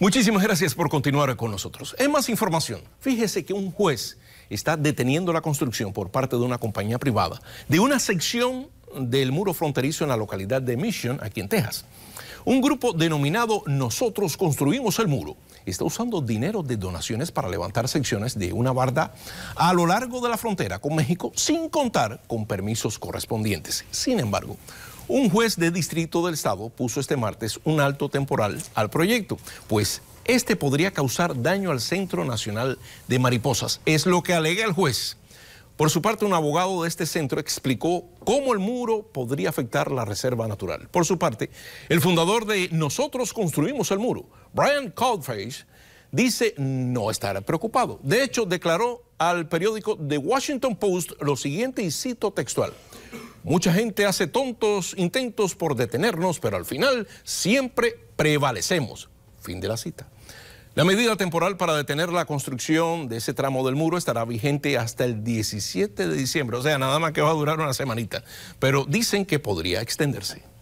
Muchísimas gracias por continuar con nosotros. En más información, fíjese que un juez está deteniendo la construcción por parte de una compañía privada de una sección del muro fronterizo en la localidad de Mission, aquí en Texas. Un grupo denominado Nosotros Construimos el Muro está usando dinero de donaciones para levantar secciones de una barda a lo largo de la frontera con México sin contar con permisos correspondientes. Sin embargo, un juez de distrito del estado puso este martes un alto temporal al proyecto, pues este podría causar daño al Centro Nacional de Mariposas. Es lo que alega el juez. Por su parte, un abogado de este centro explicó cómo el muro podría afectar la reserva natural. Por su parte, el fundador de Nosotros Construimos el Muro, Brian Coldface, dice no estar preocupado. De hecho, declaró al periódico The Washington Post lo siguiente y cito textual. Mucha gente hace tontos intentos por detenernos, pero al final siempre prevalecemos. Fin de la cita. La medida temporal para detener la construcción de ese tramo del muro estará vigente hasta el 17 de diciembre, o sea, nada más que va a durar una semanita, pero dicen que podría extenderse.